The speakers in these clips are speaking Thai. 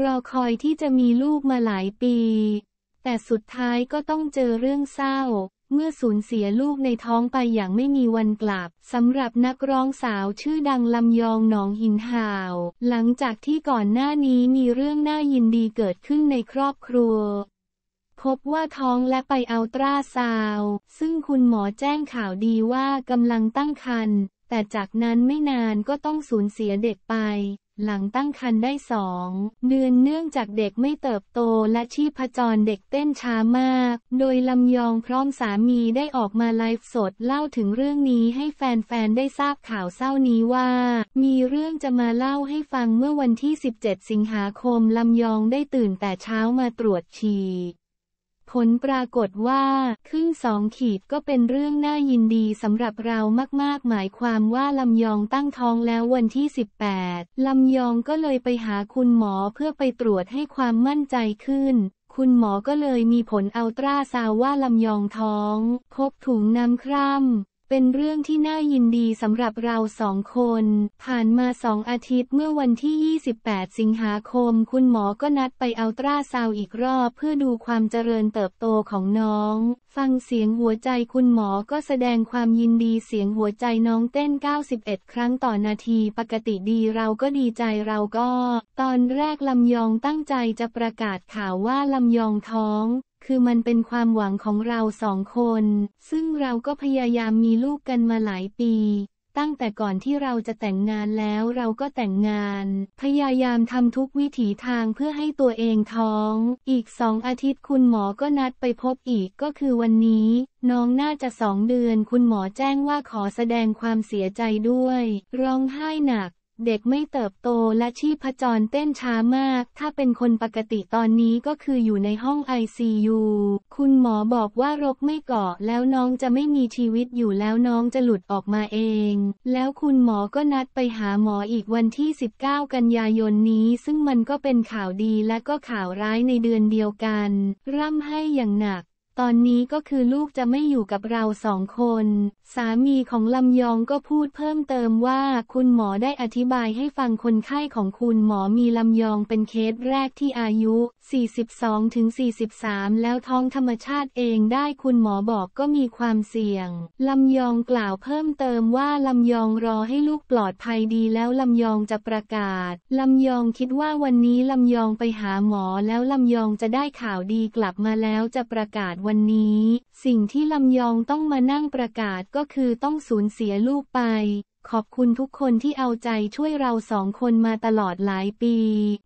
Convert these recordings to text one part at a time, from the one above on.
รอคอยที่จะมีลูกมาหลายปี แต่สุดท้ายก็ต้องเจอเรื่องเศร้า เมื่อสูญเสียลูกในท้องไปอย่างไม่มีวันกลับสำหรับนักร้องสาวชื่อดังลำยอง หนองหินห่าว หลังจากที่ก่อนหน้านี้มีเรื่องน่ายินดีเกิดขึ้นในครอบครัว พบว่าท้องและไปอัลตราซาว ซึ่งคุณหมอแจ้งข่าวดีว่ากำลังตั้งครรภ์แต่จากนั้นไม่นานก็ต้องสูญเสียเด็กไปหลังตั้งครรภ์ได้สองเดือนเนื่องจากเด็กไม่เติบโตและชีพจรเด็กเต้นช้ามาก โดยลำยองพร้อมสามีได้ออกมาไลฟ์สดเล่าถึงเรื่องนี้ให้แฟน ๆ ได้ทราบข่าวเศร้านี้ว่า มีเรื่องจะมาเล่าให้ฟังเมื่อวันที่ 17 สิงหาคม ลำยองได้ตื่นแต่เช้ามาตรวจฉี่ผลปรากฏว่า ครึ่งสองขีดก็เป็นเรื่องน่ายินดีสำหรับเรามาก ๆหมายความว่าลำยองตั้งท้องแล้ววันที่ 18ลำยองก็เลยไปหาคุณหมอเพื่อไปตรวจให้ความมั่นใจขึ้น คุณหมอก็เลยมีผลอัลตราซาวว่าลำยองท้องพบถุงน้ำคร่ำเป็นเรื่องที่น่ายินดีสำหรับเราสองคน ผ่านมาสองอาทิตย์เมื่อวันที่ 28 สิงหาคม คุณหมอก็นัดไปอัลตราซาวอีกรอบเพื่อดูความเจริญเติบโตของน้อง ฟังเสียงหัวใจคุณหมอก็แสดงความยินดีเสียงหัวใจน้องเต้น 91 ครั้งต่อนาทีปกติดีเราก็ดีใจเราก็ ตอนแรกลำยองตั้งใจจะประกาศข่าวว่าลำยองท้องคือมันเป็นความหวังของเราสองคน ซึ่งเราก็พยายามมีลูกกันมาหลายปี ตั้งแต่ก่อนที่เราจะแต่งงานแล้วเราก็แต่งงาน พยายามทำทุกวิถีทางเพื่อให้ตัวเองท้อง อีกสองอาทิตย์คุณหมอก็นัดไปพบอีกก็คือวันนี้ น้องน่าจะสองเดือน คุณหมอแจ้งว่าขอแสดงความเสียใจด้วย ร้องไห้หนักเด็กไม่เติบโตและชีพจรเต้นช้ามาก ถ้าเป็นคนปกติตอนนี้ก็คืออยู่ในห้องไอซูคุณหมอบอกว่ารกไม่เกาะแล้วน้องจะไม่มีชีวิตอยู่แล้วน้องจะหลุดออกมาเอง แล้วคุณหมอก็นัดไปหาหมออีกวันที่ 19 กันยายนนี้ ซึ่งมันก็เป็นข่าวดีและก็ข่าวร้ายในเดือนเดียวกัน ร่ำให้อย่างหนักตอนนี้ก็คือลูกจะไม่อยู่กับเราสองคน สามีของลำยองก็พูดเพิ่มเติมว่าคุณหมอได้อธิบายให้ฟังคนไข้ของคุณหมอมีลำยองเป็นเคสแรกที่อายุ 42-43 แล้วท้องธรรมชาติเองได้คุณหมอบอกก็มีความเสี่ยงลำยองกล่าวเพิ่มเติมว่าลำยองรอให้ลูกปลอดภัยดีแล้วลำยองจะประกาศลำยองคิดว่าวันนี้ลำยองไปหาหมอแล้วลำยองจะได้ข่าวดีกลับมาแล้วจะประกาศวันนี้ สิ่งที่ลำยองต้องมานั่งประกาศก็คือต้องสูญเสียลูกไป ขอบคุณทุกคนที่เอาใจช่วยเราสองคนมาตลอดหลายปี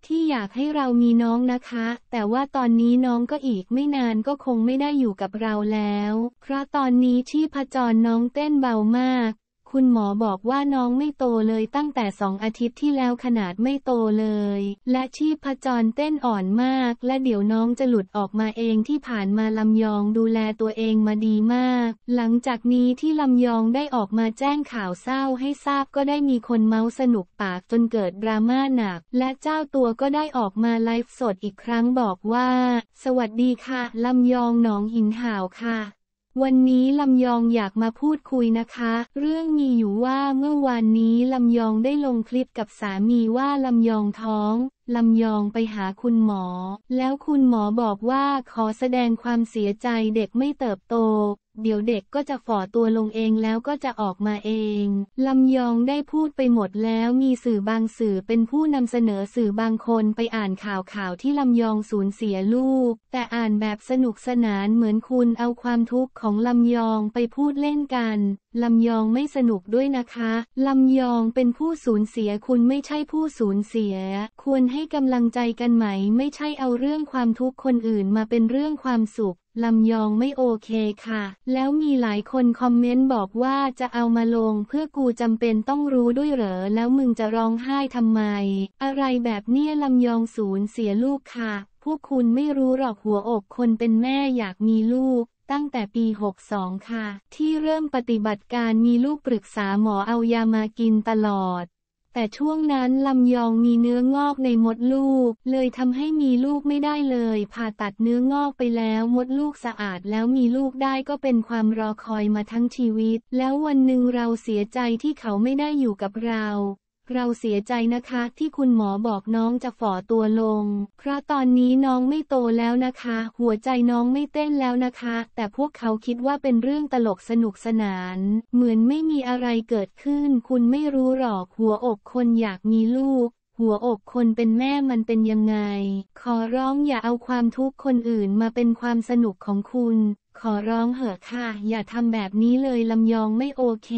ที่อยากให้เรามีน้องนะคะ แต่ว่าตอนนี้น้องก็อีกไม่นานก็คงไม่ได้อยู่กับเราแล้ว เพราะตอนนี้ชีพจรน้องเต้นเบามากคุณหมอบอกว่าน้องไม่โตเลยตั้งแต่สองอาทิตย์ที่แล้วขนาดไม่โตเลย และชีพจรเต้นอ่อนมาก และเดี๋ยวน้องจะหลุดออกมาเองที่ผ่านมาลำยองดูแลตัวเองมาดีมาก หลังจากนี้ที่ลำยองได้ออกมาแจ้งข่าวเศร้าให้ทราบก็ได้มีคนเมาสนุกปากจนเกิดดราม่าหนัก และเจ้าตัวก็ได้ออกมาไลฟ์สดอีกครั้งบอกว่า สวัสดีค่ะ ลำยองหนองหินห่าวค่ะวันนี้ลำยองอยากมาพูดคุยนะคะ เรื่องมีอยู่ว่าเมื่อวานนี้ลำยองได้ลงคลิปกับสามีว่าลำยองท้อง ลำยองไปหาคุณหมอ แล้วคุณหมอบอกว่าขอแสดงความเสียใจเด็กไม่เติบโตเดี๋ยวเด็กก็จะฝ่อตัวลงเองแล้วก็จะออกมาเอง ลำยองได้พูดไปหมดแล้ว มีสื่อบางสื่อเป็นผู้นำเสนอสื่อบางคนไปอ่านข่าวข่าวที่ลำยองสูญเสียลูก แต่อ่านแบบสนุกสนานเหมือนคุณเอาความทุกข์ของลำยองไปพูดเล่นกัน ลำยองไม่สนุกด้วยนะคะ ลำยองเป็นผู้สูญเสีย คุณไม่ใช่ผู้สูญเสีย ควรให้กำลังใจกันไหม ไม่ใช่เอาเรื่องความทุกข์คนอื่นมาเป็นเรื่องความสุขลำยองไม่โอเคค่ะ แล้วมีหลายคนคอมเมนต์บอกว่าจะเอามาลงเพื่อกูจำเป็นต้องรู้ด้วยเหรอ แล้วมึงจะร้องไห้ทำไม อะไรแบบเนี้ยลำยองศูนย์เสียลูกค่ะ พวกคุณไม่รู้หรอกหัวอกคนเป็นแม่อยากมีลูกตั้งแต่ปี 62 ค่ะ ที่เริ่มปฏิบัติการมีลูกปรึกษาหมอเอายามากินตลอดแต่ช่วงนั้นลำยองมีเนื้องอกในมดลูก เลยทำให้มีลูกไม่ได้เลย ผ่าตัดเนื้องอกไปแล้วมดลูกสะอาดแล้วมีลูกได้ก็เป็นความรอคอยมาทั้งชีวิต แล้ววันหนึ่งเราเสียใจที่เขาไม่ได้อยู่กับเราเราเสียใจนะคะ ที่คุณหมอบอกน้องจะฝ่อตัวลง เพราะตอนนี้น้องไม่โตแล้วนะคะ หัวใจน้องไม่เต้นแล้วนะคะ แต่พวกเขาคิดว่าเป็นเรื่องตลกสนุกสนาน เหมือนไม่มีอะไรเกิดขึ้น คุณไม่รู้หรอกหัวอกคนอยากมีลูก หัวอกคนเป็นแม่มันเป็นยังไง ขอร้องอย่าเอาความทุกข์คนอื่นมาเป็นความสนุกของคุณ ขอร้องเหอะค่ะ อย่าทำแบบนี้เลยลำยองไม่โอเค